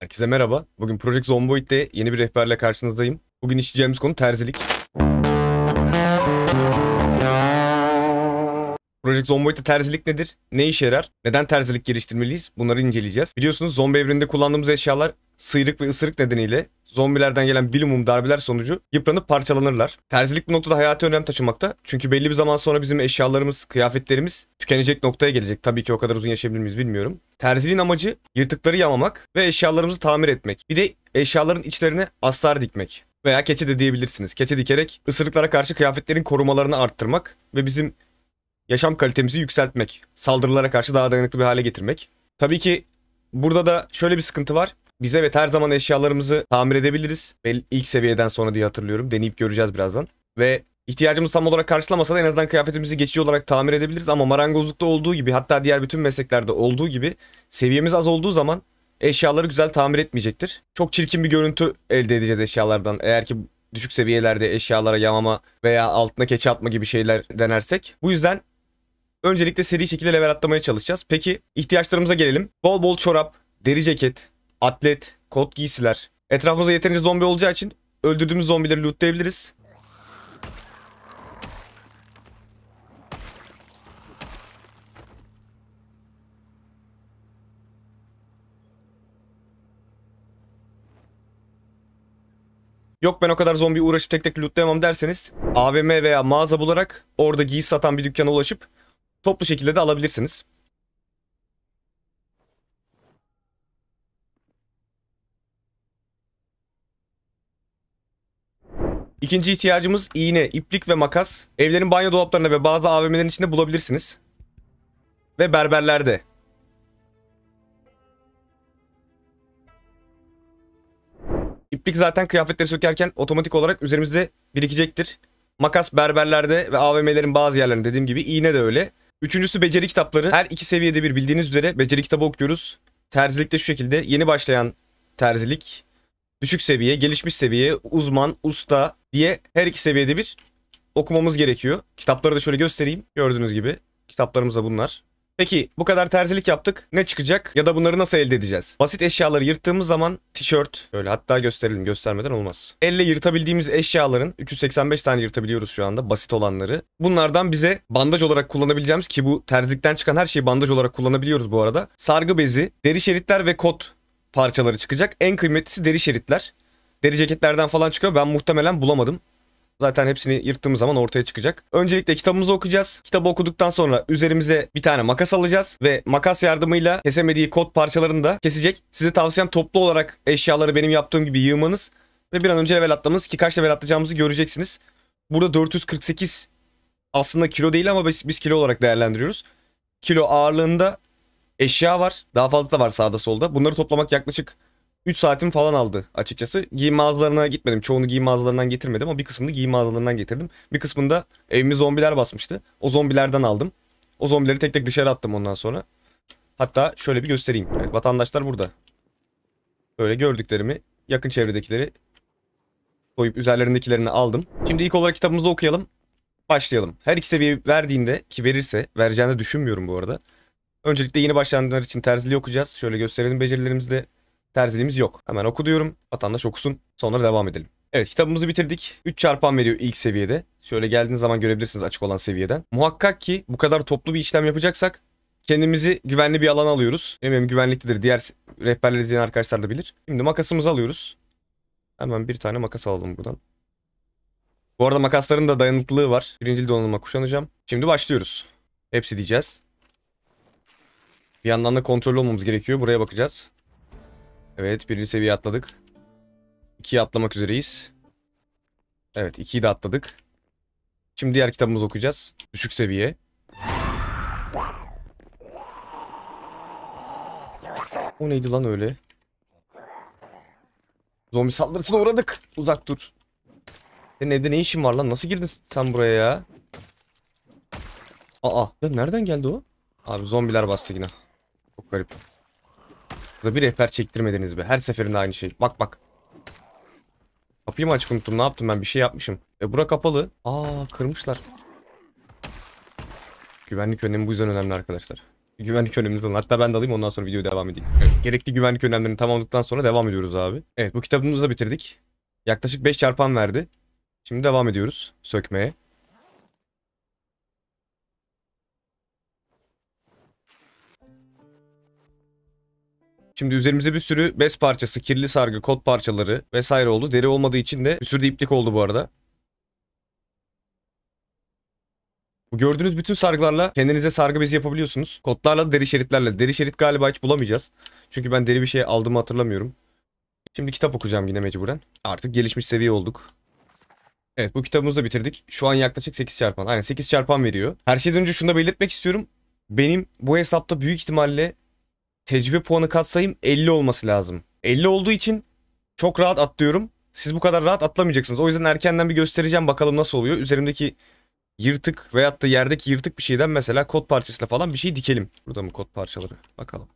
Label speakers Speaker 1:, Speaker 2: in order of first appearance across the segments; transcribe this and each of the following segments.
Speaker 1: Herkese merhaba. Bugün Project Zomboid'de yeni bir rehberle karşınızdayım. Bugün işleyeceğimiz konu terzilik. Project Zomboid'de terzilik nedir? Ne işe yarar? Neden terzilik geliştirmeliyiz? Bunları inceleyeceğiz. Biliyorsunuz zombi evrinde kullandığımız eşyalar sıyrık ve ısırık nedeniyle zombilerden gelen bilumum darbeler sonucu yıpranıp parçalanırlar. Terzilik bu noktada hayati önem taşımakta. Çünkü belli bir zaman sonra bizim eşyalarımız, kıyafetlerimiz tükenecek noktaya gelecek. Tabii ki o kadar uzun yaşayabilir miyiz bilmiyorum. Terziliğin amacı yırtıkları yamamak ve eşyalarımızı tamir etmek. Bir de eşyaların içlerine astar dikmek veya keçe de diyebilirsiniz. Keçe dikerek ısırıklara karşı kıyafetlerin korumalarını arttırmak ve bizim yaşam kalitemizi yükseltmek, saldırılara karşı daha dayanıklı bir hale getirmek. Tabii ki burada da şöyle bir sıkıntı var. Biz evet her zaman eşyalarımızı tamir edebiliriz. Belli ilk seviyeden sonra diye hatırlıyorum. Deneyip göreceğiz birazdan. Ve ihtiyacımız tam olarak karşılamasa da en azından kıyafetimizi geçici olarak tamir edebiliriz. Ama marangozlukta olduğu gibi hatta diğer bütün mesleklerde olduğu gibi seviyemiz az olduğu zaman eşyaları güzel tamir etmeyecektir. Çok çirkin bir görüntü elde edeceğiz eşyalardan. Eğer ki düşük seviyelerde eşyalara yamama veya altına keçi atma gibi şeyler denersek. Bu yüzden öncelikle seri şekilde level atlamaya çalışacağız. Peki ihtiyaçlarımıza gelelim. Bol bol çorap, deri ceket, atlet, kot giysiler. Etrafımızda yeterince zombi olacağı için öldürdüğümüz zombileri lootlayabiliriz. Yok ben o kadar zombi uğraşıp tek tek lootlayamam derseniz AVM veya mağaza bularak orada giysi satan bir dükkana ulaşıp toplu şekilde de alabilirsiniz. İkinci ihtiyacımız iğne, iplik ve makas. Evlerin banyo dolaplarında ve bazı AVM'lerin içinde bulabilirsiniz. Ve berberlerde. İplik zaten kıyafetleri sökerken otomatik olarak üzerimizde birikecektir. Makas berberlerde ve AVM'lerin bazı yerlerinde dediğim gibi iğne de öyle. Üçüncüsü beceri kitapları. Her iki seviyede bir bildiğiniz üzere beceri kitabı okuyoruz. Terzilikte şu şekilde yeni başlayan terzilik, düşük seviye, gelişmiş seviye, uzman, usta, diye her iki seviyede bir okumamız gerekiyor. Kitapları da şöyle göstereyim. Gördüğünüz gibi kitaplarımız da bunlar. Peki bu kadar terzilik yaptık. Ne çıkacak ya da bunları nasıl elde edeceğiz? Basit eşyaları yırttığımız zaman tişört böyle hatta gösterelim göstermeden olmaz. Elle yırtabildiğimiz eşyaların 385 tane yırtabiliyoruz şu anda basit olanları. Bunlardan bize bandaj olarak kullanabileceğimiz ki bu terzilikten çıkan her şeyi bandaj olarak kullanabiliyoruz bu arada. Sargı bezi, deri şeritler ve kot parçaları çıkacak. En kıymetlisi deri şeritler deri ceketlerden falan çıkıyor. Ben muhtemelen bulamadım. Zaten hepsini yırttığımız zaman ortaya çıkacak. Öncelikle kitabımızı okuyacağız. Kitabı okuduktan sonra üzerimize bir tane makas alacağız ve makas yardımıyla kesemediği kod parçalarını da kesecek. Size tavsiyem toplu olarak eşyaları benim yaptığım gibi yığmanız ve bir an önce level atlamanız ki kaç level atlayacağımızı göreceksiniz. Burada 448 aslında kilo değil ama biz, biz kilo olarak değerlendiriyoruz. Kilo ağırlığında eşya var. Daha fazla da var sağda solda. Bunları toplamak yaklaşık 3 saatim falan aldı açıkçası. Giyim mağazalarına gitmedim. Çoğunu giyim mağazalarından getirmedim ama bir kısmını giyim mağazalarından getirdim. Bir kısmında evimi zombiler basmıştı. O zombilerden aldım. O zombileri tek tek dışarı attım ondan sonra. Hatta şöyle bir göstereyim. Evet, vatandaşlar burada. Böyle gördüklerimi, yakın çevredekileri koyup üzerlerindekilerini aldım. Şimdi ilk olarak kitabımızı okuyalım. Başlayalım. Her iki seviye verdiğinde ki verirse, vereceğini düşünmüyorum bu arada. Öncelikle yeni başlayanlar için terzili okuyacağız. Şöyle gösterelim becerilerimizi de terziliğimiz yok. Hemen oku diyorum. Vatandaş okusun. Sonra devam edelim. Evet kitabımızı bitirdik. 3 çarpan veriyor ilk seviyede. Şöyle geldiğiniz zaman görebilirsiniz açık olan seviyeden. Muhakkak ki bu kadar toplu bir işlem yapacaksak kendimizi güvenli bir alan alıyoruz. Eminim güvenliktedir Diğer rehberleri izleyen arkadaşlar da bilir. Şimdi makasımızı alıyoruz. Hemen bir tane makas alalım buradan. Bu arada makasların da dayanıklılığı var. Birincil donanıma kuşanacağım. Şimdi başlıyoruz. Hepsi diyeceğiz. Bir yandan da kontrol olmamız gerekiyor. Buraya bakacağız. Evet birinci seviye atladık. 2'yi atlamak üzereyiz. Evet ikiyi de atladık. Şimdi diğer kitabımızı okuyacağız. Düşük seviye. O neydi lan öyle? Zombi saldırısına uğradık. Uzak dur. Senin evde ne işin var lan? Nasıl girdin sen buraya ya? Aa. Ya nereden geldi o? Abi zombiler bastı yine. Çok garip. Burada bir rehber çektirmediniz be. Her seferinde aynı şey. Bak bak. Kapıyı mı açık unuttum? Ne yaptım ben? Bir şey yapmışım. E bura kapalı. Aa kırmışlar. Güvenlik önlemi bu yüzden önemli arkadaşlar. Güvenlik önlemimiz var. Hatta ben de alayım ondan sonra videoya devam edeyim. Evet, gerekli güvenlik önlemlerini tamamladıktan sonra devam ediyoruz abi. Evet bu kitabımızı da bitirdik. Yaklaşık 5 çarpan verdi. Şimdi devam ediyoruz sökmeye. Şimdi üzerimize bir sürü bez parçası, kirli sargı, kot parçaları vesaire oldu. Deri olmadığı için de bir sürü de iplik oldu bu arada. Bu gördüğünüz bütün sargılarla kendinize sargı bezi yapabiliyorsunuz. Kotlarla deri şeritlerle. Deri şerit galiba hiç bulamayacağız. Çünkü ben deri bir şey aldığımı hatırlamıyorum. Şimdi kitap okuyacağım yine mecburen. Artık gelişmiş seviye olduk. Evet bu kitabımızı da bitirdik. Şu an yaklaşık 8 çarpan. Aynen 8 çarpan veriyor. Her şeyden önce şunu da belirtmek istiyorum. Benim bu hesapta büyük ihtimalle tecrübe puanı katsayım 50 olması lazım. 50 olduğu için çok rahat atlıyorum. Siz bu kadar rahat atlamayacaksınız. O yüzden erkenden bir göstereceğim bakalım nasıl oluyor. Üzerimdeki yırtık veyahut da yerdeki yırtık bir şeyden mesela kod parçasıyla falan bir şey dikelim. Burada mı kod parçaları? Bakalım.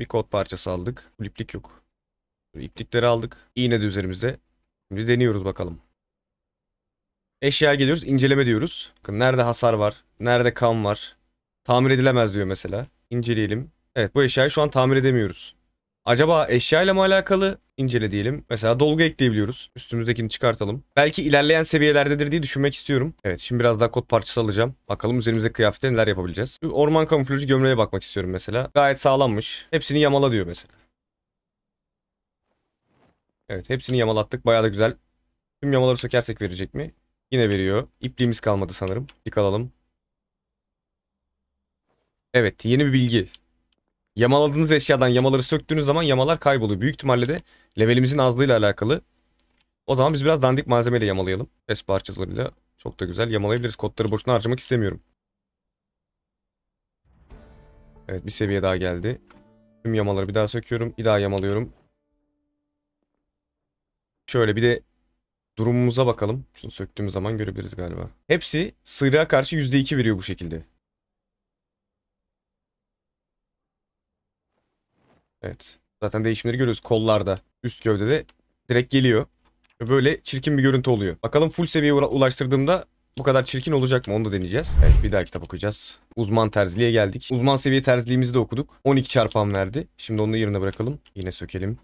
Speaker 1: Bir kod parçası aldık. İplik yok. İplikleri aldık. İğne de üzerimizde. Şimdi deniyoruz bakalım. Eşya geliyoruz. inceleme diyoruz. Nerede hasar var? Nerede kan var? Tamir edilemez diyor mesela. İnceleyelim. Evet bu eşyayı şu an tamir edemiyoruz. Acaba eşyayla mı alakalı? İncele diyelim. Mesela dolgu ekleyebiliyoruz. Üstümüzdekini çıkartalım. Belki ilerleyen seviyelerdedir diye düşünmek istiyorum. Evet şimdi biraz daha kod parçası alacağım. Bakalım üzerimizdeki kıyafette neler yapabileceğiz. Bir orman kamuflajı gömleğe bakmak istiyorum mesela. Gayet sağlammış. Hepsini yamala diyor mesela. Evet hepsini yamalattık. Bayağı da güzel. Tüm yamaları sökersek verecek mi? Yine veriyor. İpliğimiz kalmadı sanırım. Dik Evet yeni bir bilgi. Yamaladığınız eşyadan yamaları söktüğünüz zaman yamalar kayboluyor. Büyük ihtimalle de levelimizin azlığıyla alakalı. O zaman biz biraz dandik malzemeyle yamalayalım. Pes parçalarıyla çok da güzel yamalayabiliriz. Kodları boşuna harcamak istemiyorum. Evet bir seviye daha geldi. Tüm yamaları bir daha söküyorum. Bir daha yamalıyorum. Şöyle bir de durumumuza bakalım. Şunu söktüğümüz zaman görebiliriz galiba. Hepsi sıyrığa karşı %2 veriyor bu şekilde. Evet. Zaten değişimleri görüyoruz kollarda. Üst gövdede direkt geliyor. Ve böyle çirkin bir görüntü oluyor. Bakalım full seviyeye ulaştırdığımda bu kadar çirkin olacak mı onu da deneyeceğiz. Evet bir daha kitap okuyacağız. Uzman terziliğe geldik. Uzman seviye terziliğimizi de okuduk. 12 çarpan verdi. Şimdi onu da yerine bırakalım. Yine sökelim.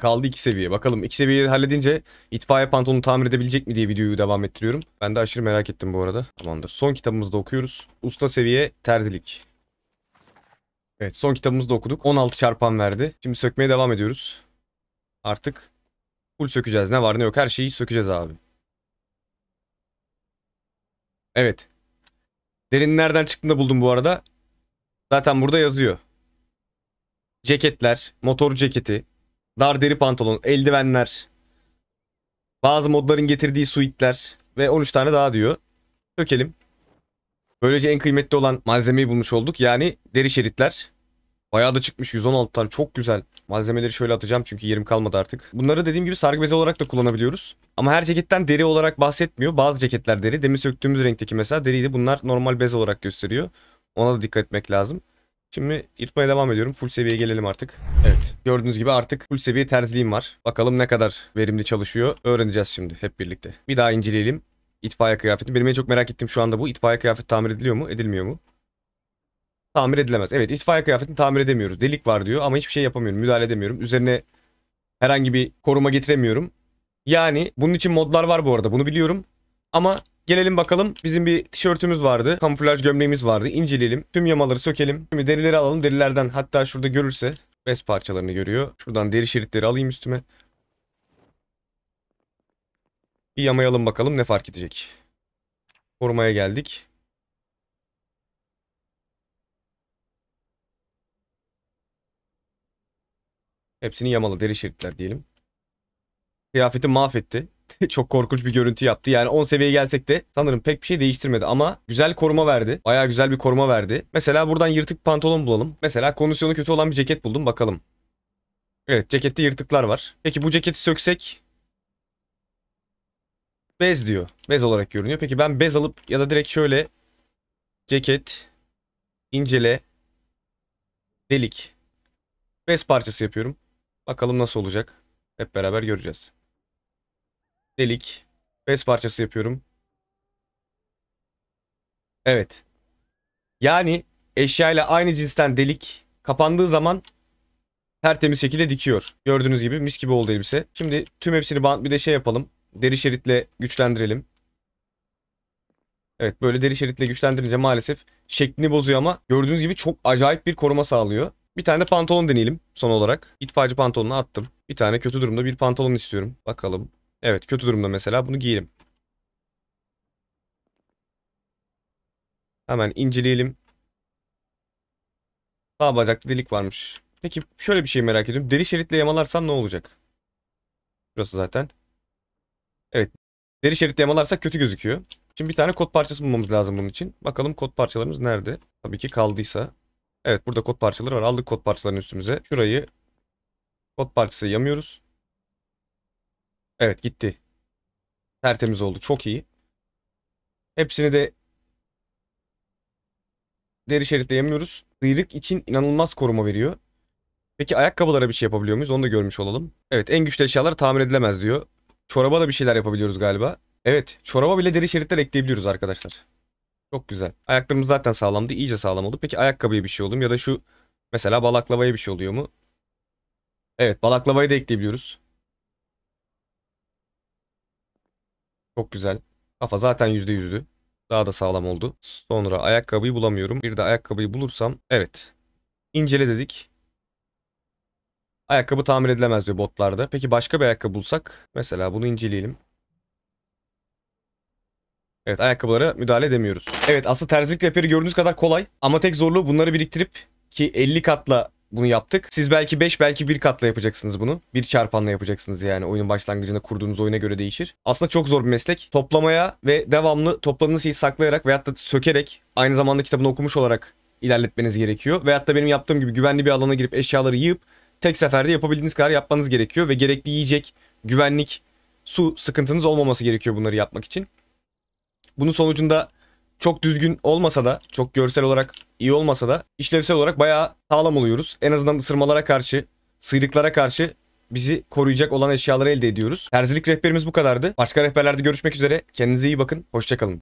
Speaker 1: Kaldı iki seviye. Bakalım iki seviyeyi halledince itfaiye pantolonu tamir edebilecek mi diye videoyu devam ettiriyorum. Ben de aşırı merak ettim bu arada. Tamamdır. Son kitabımızda okuyoruz. Usta seviye terzilik. Evet son kitabımızda okuduk. 16 çarpan verdi. Şimdi sökmeye devam ediyoruz. Artık full sökeceğiz. Ne var ne yok her şeyi sökeceğiz abi. Evet. Derin nereden çıktığını da buldum bu arada. Zaten burada yazıyor. Ceketler, motor ceketi, Dar deri pantolon, eldivenler. Bazı modların getirdiği suitler. Ve 13 tane daha diyor. Dökelim. Böylece en kıymetli olan malzemeyi bulmuş olduk. Yani deri şeritler. Bayağı da çıkmış 116 tane çok güzel. Malzemeleri şöyle atacağım çünkü yerim kalmadı artık. Bunları dediğim gibi sargı bezi olarak da kullanabiliyoruz. Ama her ceketten deri olarak bahsetmiyor. Bazı ceketler deri. Demin söktüğümüz renkteki mesela deriydi. Bunlar normal bez olarak gösteriyor. Ona da dikkat etmek lazım. Şimdi yırtmaya devam ediyorum. Full seviyeye gelelim artık. Evet. Gördüğünüz gibi artık full seviye terzliğim var. Bakalım ne kadar verimli çalışıyor. Öğreneceğiz şimdi hep birlikte. Bir daha inceleyelim. İtfaiye kıyafeti. Benim en çok merak ettiğim şu anda bu. İtfaiye kıyafeti tamir ediliyor mu? Edilmiyor mu? Tamir edilemez. Evet itfaiye kıyafetini tamir edemiyoruz. Delik var diyor ama hiçbir şey yapamıyorum. Müdahale edemiyorum. Üzerine herhangi bir koruma getiremiyorum. Yani bunun için modlar var bu arada. Bunu biliyorum. Ama Gelelim bakalım bizim bir tişörtümüz vardı. Kamuflaj gömleğimiz vardı. İnceleyelim. Tüm yamaları sökelim. Şimdi derileri alalım. Derilerden hatta şurada görürse bez parçalarını görüyor. Şuradan deri şeritleri alayım üstüme. Bir yamayalım bakalım ne fark edecek. Korumaya geldik. Hepsini yamalı deri şeritler diyelim. Kıyafeti mahvetti. çok korkunç bir görüntü yaptı. Yani 10 seviyeye gelsek de sanırım pek bir şey değiştirmedi ama güzel koruma verdi. Baya güzel bir koruma verdi. Mesela buradan yırtık pantolon bulalım. Mesela kondisyonu kötü olan bir ceket buldum bakalım. Evet cekette yırtıklar var. Peki bu ceketi söksek bez diyor. Bez olarak görünüyor. Peki ben bez alıp ya da direkt şöyle ceket incele delik bez parçası yapıyorum. Bakalım nasıl olacak. Hep beraber göreceğiz delik, bez parçası yapıyorum. Evet. Yani eşyayla aynı cinsten delik kapandığı zaman tertemiz şekilde dikiyor. Gördüğünüz gibi mis gibi oldu elbise. Şimdi tüm hepsini bant bir de şey yapalım. Deri şeritle güçlendirelim. Evet böyle deri şeritle güçlendirince maalesef şeklini bozuyor ama gördüğünüz gibi çok acayip bir koruma sağlıyor. Bir tane de pantolon deneyelim son olarak. İtfaiyeci pantolonunu attım. Bir tane kötü durumda bir pantolon istiyorum. Bakalım Evet kötü durumda mesela bunu giyelim. Hemen inceleyelim. Sağ bacakta delik varmış. Peki şöyle bir şey merak ediyorum. Deri şeritle yamalarsam ne olacak? Burası zaten. Evet. Deri şeritle yamalarsak kötü gözüküyor. Şimdi bir tane kod parçası bulmamız lazım bunun için. Bakalım kod parçalarımız nerede? Tabii ki kaldıysa. Evet burada kod parçaları var. Aldık kod parçalarını üstümüze. Şurayı kod parçası yamıyoruz. Evet gitti. Tertemiz oldu. Çok iyi. Hepsini de deri şeritle yemiyoruz. Sıyrık için inanılmaz koruma veriyor. Peki ayakkabılara bir şey yapabiliyor muyuz? Onu da görmüş olalım. Evet en güçlü eşyalar tamir edilemez diyor. Çoraba da bir şeyler yapabiliyoruz galiba. Evet çoraba bile deri şeritler ekleyebiliyoruz arkadaşlar. Çok güzel. Ayaklarımız zaten sağlamdı. iyice sağlam oldu. Peki ayakkabıya bir şey oluyor mu? Ya da şu mesela balaklavaya bir şey oluyor mu? Evet balaklavayı da ekleyebiliyoruz. Çok güzel. Kafa zaten %100'dü. Daha da sağlam oldu. Sonra ayakkabıyı bulamıyorum. Bir de ayakkabıyı bulursam. Evet. İncele dedik. Ayakkabı tamir edilemez diyor botlarda. Peki başka bir ayakkabı bulsak? Mesela bunu inceleyelim. Evet ayakkabılara müdahale edemiyoruz. Evet aslında terzilik reperi gördüğünüz kadar kolay. Ama tek zorluğu bunları biriktirip ki 50 katla bunu yaptık. Siz belki 5 belki 1 katla yapacaksınız bunu. Bir çarpanla yapacaksınız yani. Oyunun başlangıcında kurduğunuz oyuna göre değişir. Aslında çok zor bir meslek. Toplamaya ve devamlı topladığınız şeyi saklayarak veyahut da sökerek aynı zamanda kitabını okumuş olarak ilerletmeniz gerekiyor. Veyahut da benim yaptığım gibi güvenli bir alana girip eşyaları yığıp tek seferde yapabildiğiniz kadar yapmanız gerekiyor ve gerekli yiyecek, güvenlik, su sıkıntınız olmaması gerekiyor bunları yapmak için. Bunun sonucunda çok düzgün olmasa da, çok görsel olarak iyi olmasa da işlevsel olarak bayağı sağlam oluyoruz. En azından ısırmalara karşı, sıyrıklara karşı bizi koruyacak olan eşyaları elde ediyoruz. Terzilik rehberimiz bu kadardı. Başka rehberlerde görüşmek üzere. Kendinize iyi bakın. Hoşçakalın.